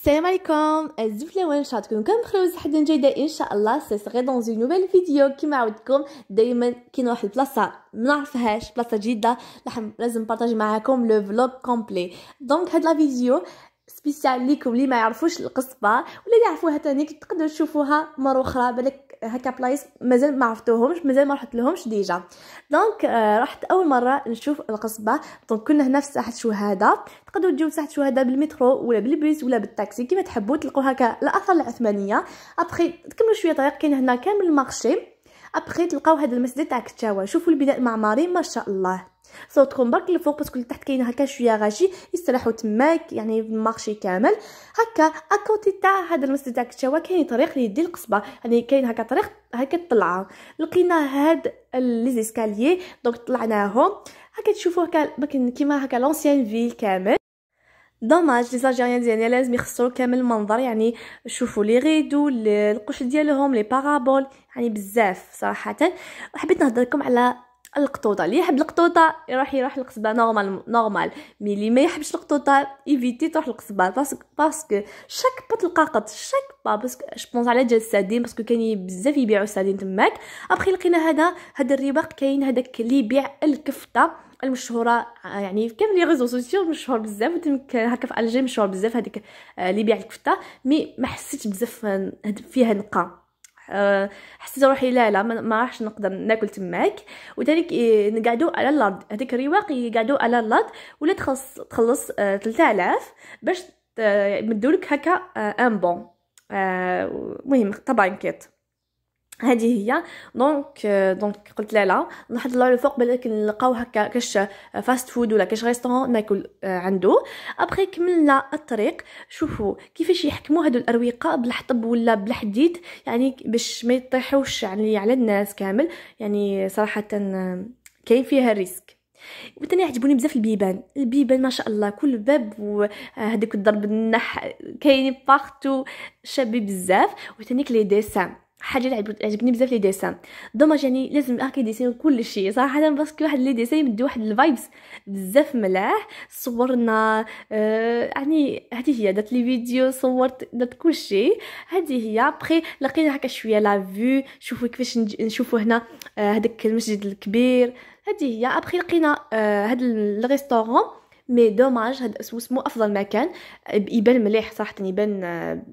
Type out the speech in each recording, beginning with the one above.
السلام عليكم الزفلوان ان شاء الله تكونوا كامل مخلوز لحد جيده ان شاء الله سي سغي دون اون نوفيل فيديو كيما عودتكم دائما كاين واحد البلاصه ما نعرفهاش بلاصه جديده لازم نبارطاجي معاكم لو فلوغ كومبلي دونك هاد لا فيديو سبيسيال ليكم اللي ما يعرفوش القصبه ولا اللي يعرفوها تاني تقدروا تشوفوها مره اخرى بالك هكا بلايص مازال ما عرفتوهمش مازال ما رحت لهمش ديجا دونك آه، رحت اول مره نشوف القصبه دونك كنا هنا في ساحه شهاده تقدروا تجيو ساحه شهاده بالمترو ولا بالبيس ولا بالتاكسي كيما تحبوا تلقوا هكا الاثار العثمانيه ابخي تكملوا شويه طريق كاين هنا كامل المارشي ابخي تلقاو هذا المسجد تاع كتاوه شوفوا البناء المعماري ما شاء الله صوتكم برك الفوق باسكو لتحت كاين هكا شويه غاشي يستراحوا تماك يعني المارشي كامل هكا اكوتي تاع هذا المسجد تاعك تشوا كاين طريق اللي يدي القصبه يعني كاين هكا طريق هكا طلع لقينا هاد لي زيسكاليي دونك طلعناهم هكا تشوفوا هكا كيما هكا لونسيان فيل كامل دوماج لي زالجيريان ديالنا لازم يخسروا كامل المنظر يعني شوفوا لي غيدو القش ديالهم لي بارابول يعني بزاف صراحه حبيت نهضر لكم على القطوطه اللي يحب القطوطه يروح يروح للقصبه نورمال نورمال مي اللي ما يحبش القطوطه ايفيتي تروح للقصبه باسكو باسكو شاك با تلقى قط شاك با باسكو جوبونس على جال السادين باسكو كاين بزاف يبيعوا السادين تماك ابخي لقينا هذا هذا الرباق كاين هذاك اللي يبيع الكفته المشهوره يعني في كامل لي ريزو سوسيو مشهور بزاف تمك هكا في الجيم مشهور بزاف هذيك آه، اللي يبيع الكفته مي ما حسيتش بزاف فيها نقا أه، حسيت روحي لا لا ما راحش نقدر ناكل تماك وذلك إيه، نقعدوا على الارض هذيك الرواق يقعدوا على الارض ولا تخلص تخلص 3000 أه، باش مدولك هكا ان أه، بون المهم طبعا كيت هذه هي دونك دونك euh, قلت لا لا الله الفوق بالك نلقاو هكا كاش فاست فود ولا كاش ريستورون ناكل آه، عنده ابخي كملنا الطريق شوفوا كيفاش يحكموا هادو الاروقه بالحطب ولا بالحديد يعني باش ما يطيحوش يعني على الناس كامل يعني صراحه آه، كاين فيها الريسك وثاني عجبوني بزاف البيبان البيبان ما شاء الله كل باب وهذيك آه، الضرب النح كاين بارتو شابي بزاف وثاني لي ديسان حاجه اللي عجبني بزاف لي ديسان دوماج يعني لازم هاكا ديسين كل شيء صراحه باسكو واحد لي ديسان يمدي واحد الفايبس بزاف ملاح صورنا آه يعني هذه هي درت لي فيديو صورت درت كل شيء هذه هي بخي لقينا هكا شويه لا فيو شوفوا كيفاش نشوفوا هنا هذاك آه المسجد الكبير هذه هي ابخي لقينا آه هاد الريستورون مي دوماج هاد اسوس مو افضل مكان يبان مليح صراحه يبان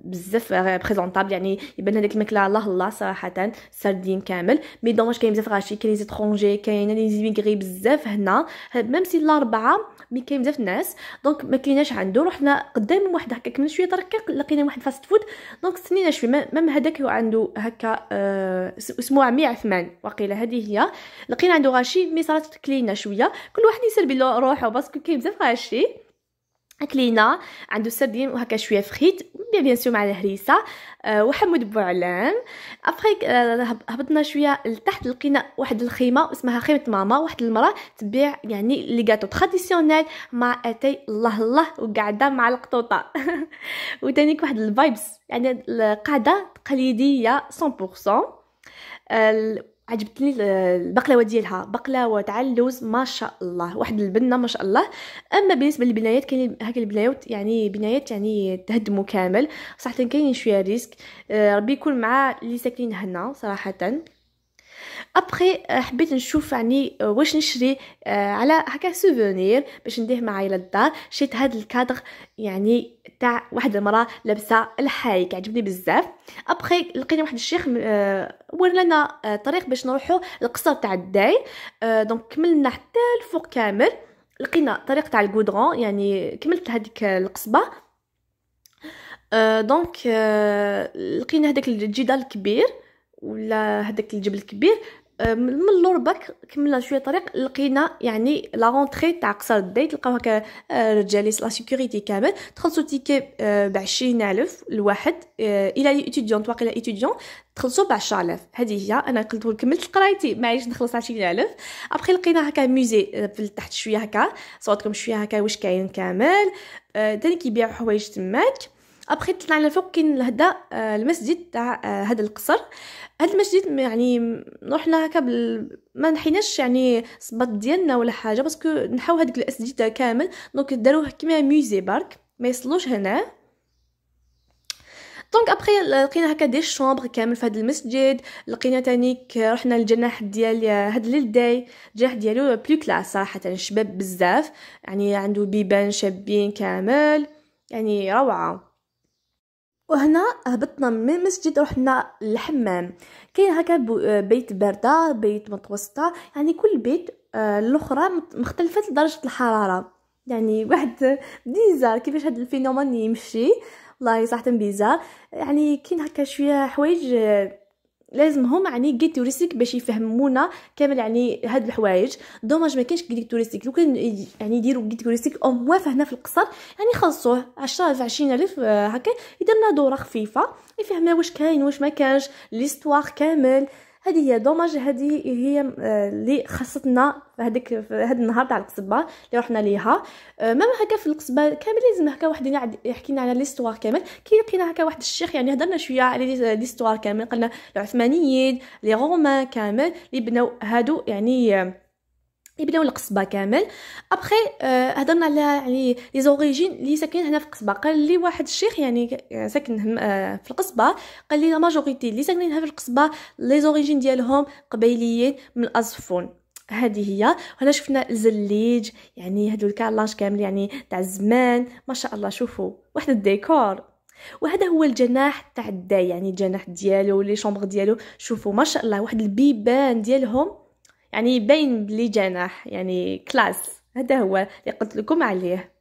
بزاف بريزونطابل يعني يبان هذيك الماكله الله الله صراحه سردين كامل مي دوماج كاين بزاف غاشي كاين لي زيترونجي كاين لي زيميغري بزاف هنا ميم سي الاربعه مي كاين بزاف الناس دونك ما كايناش عنده رحنا قدام واحد هكا كملنا شويه طريق لقينا واحد فاست فود دونك استنينا شويه ميم هذاك عنده هكا أه اسمه عمي عثمان واقيلا هذه هي لقينا عنده غاشي مي صارت كلينا شويه كل واحد يسربي روحه باسكو كاين بزاف فاشي كلينا عنده سردين وهكا شويه فخيت بيان بيان سور مع الهريسه أه وحمود بوعلام ابخي أه هبطنا شويه لتحت لقينا واحد الخيمه اسمها خيمه ماما واحد المراه تبيع يعني لي غاتو تراديسيونيل مع اتاي الله الله وقاعده مع القطوطه وتانيك واحد الفايبس يعني القاعده تقليديه 100% عجبتني البقلاوه ديالها بقلاوه تاع اللوز ما شاء الله واحد البنه ما شاء الله اما بالنسبه للبنايات كاين هاك البنايات يعني بنايات يعني تهدموا كامل صح كاينين شويه ريسك آه، ربي يكون مع اللي ساكنين هنا صراحه ابخي euh, حبيت نشوف يعني آه، واش نشري آه، على هكا سوفونير باش نديه معايا للدار شريت هاد الكادر يعني تاع واحد المراه لابسه الحايك عجبني بزاف ابخي لقينا واحد الشيخ آه، ورنا طريق باش نروحو القصر تاع الداي دونك كملنا حتى الفوق كامل لقينا طريق تاع الكودرون يعني كملت هذيك القصبه دونك لقينا هذاك الجدال الكبير ولا هذاك الجبل الكبير من اللور باك كملنا شويه طريق لقينا يعني لا رونتري تاع قصر الديت لقاو هكا آه، رجاليس لا سيكوريتي كامل تخلصوا تيكي ب 20000 الواحد الى لي ايتيديون واقيلا ايتيديون تخلصوا ب 10000 هذه هي انا قلت كملت قرايتي عيش نخلص 20000 ابخي لقينا هكا ميزي آه، في تحت شويه هكا صوتكم شويه هكا واش كاين كامل آه، تاني كيبيعوا حوايج تماك ابخي طلعنا الفوق كاين لهدا آه، المسجد تاع آه، هذا القصر هذا المسجد يعني رحنا هكا بال... ما نحيناش يعني صباط ديالنا ولا حاجه باسكو نحاو هذيك الاسجده كامل دونك داروه كيما ميوزي بارك ما يصلوش هنا دونك ابخي لقينا هكا دي شومبر كامل في هذا المسجد لقينا تانيك رحنا للجناح ديال آه، هاد داي الجناح ديالو بلو كلاس صراحه شباب بزاف يعني عنده بيبان شابين كامل يعني روعه وهنا هبطنا من المسجد رحنا للحمام كاين هكا بيت بارده بيت متوسطه يعني كل بيت آه، الاخرى مختلفه درجه الحراره يعني واحد بيزار كيفاش هاد الفينومون يمشي والله صراحه بيزار يعني كاين هكا شويه حوايج آه، لازم هما يعني جيت توريستيك باش يفهمونا كامل يعني هاد الحوايج دوماج ما كانش جيت توريستيك لو كان يعني يديروا جيت توريستيك او موا هنا في القصر يعني خلصوه 10 الف 20 آه، الف هكا يدرنا دوره خفيفه يفهمنا واش كاين واش ما كانش ليستوار كامل هذه هي دوماج هذه هي آه، اللي خاصتنا في هذيك هذا النهار تاع القصبه اللي رحنا ليها آه، ما هكا في القصبه كامل لازم هكا واحد يحكي لنا على ليستوار كامل كي لقينا هكا واحد الشيخ يعني هضرنا شويه على ليستوار كامل قلنا العثمانيين لي رومان كامل اللي بناو هادو يعني آه، يبداو القصبه كامل ابخي آه، هضرنا على يعني لي زوريجين اللي ساكنين هنا في القصبه قال لي واحد الشيخ يعني ساكن آه، في القصبه قال لي لا ماجوريتي اللي ساكنين هنا في القصبه لي زوريجين ديالهم قبيليين من الازفون هذه هي وهنا شفنا الزليج يعني هادو الكالاج كامل يعني تاع زمان ما شاء الله شوفوا واحد الديكور وهذا هو الجناح تاع الداي يعني الجناح ديالو لي شومبر ديالو شوفوا ما شاء الله واحد البيبان ديالهم يعني باين بلي جناح يعني كلاس هذا هو اللي قلت لكم عليه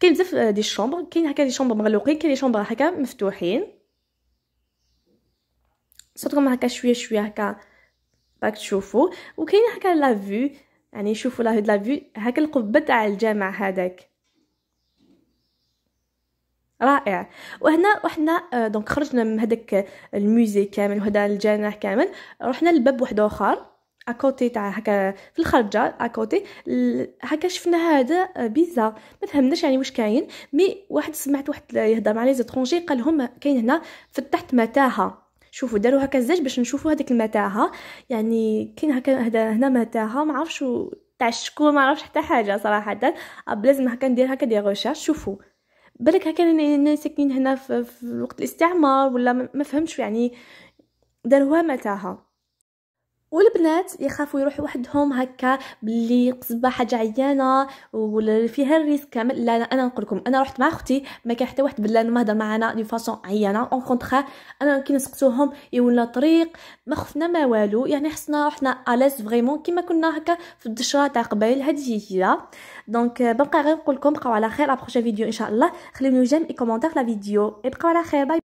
كاين بزاف دي الشومبر كاين هكا دي شومبر مغلوقين كاين دي شومبر هكا مفتوحين صوتكم هكا شويه شويه هكا راك تشوفوا وكاين هكا لا فيو يعني شوفوا لا لا فيو هكا القبه تاع الجامع هذاك رائع وهنا وحنا دونك آه، خرجنا من هذاك الموزي كامل وهذا الجناح كامل رحنا لباب واحد اخر اكوتي تاع هكا في الخرجه اكوتي هكا شفنا هذا آه، بيزا ما فهمناش يعني واش كاين مي واحد سمعت واحد يهضر مع لي زيترونجي قال لهم كاين هنا فتحت متاهه شوفوا داروا هكا الزاج باش نشوفوا هذيك المتاهه يعني كاين هكا هنا متاهه ما عرفش تاع الشكوى ما عرفش حتى حاجه صراحه لازم هكا ندير هكا دي ريشيرش شوفوا بالك هكا الناس ساكنين هنا في وقت الاستعمار ولا ما فهمتش يعني داروها متاهه والبنات يخافوا يروحوا وحدهم هكا بلي قصبه حاجه عيانه ولا فيها الريسك كامل لا, لا انا نقول لكم انا رحت مع اختي ما كان حتى واحد بالله ما هضر معانا دي فاصون عيانه اون كونترا انا كي نسقسوهم يولنا طريق ما خفنا ما والو يعني حسنا رحنا اليز فريمون كيما كنا هكا في الدشره تاع قبيل هذه هي دونك euh، بقى غير نقول لكم بقاو على خير لا فيديو ان شاء الله خليو لي جيم اي كومونتير لا فيديو بقاو على خير باي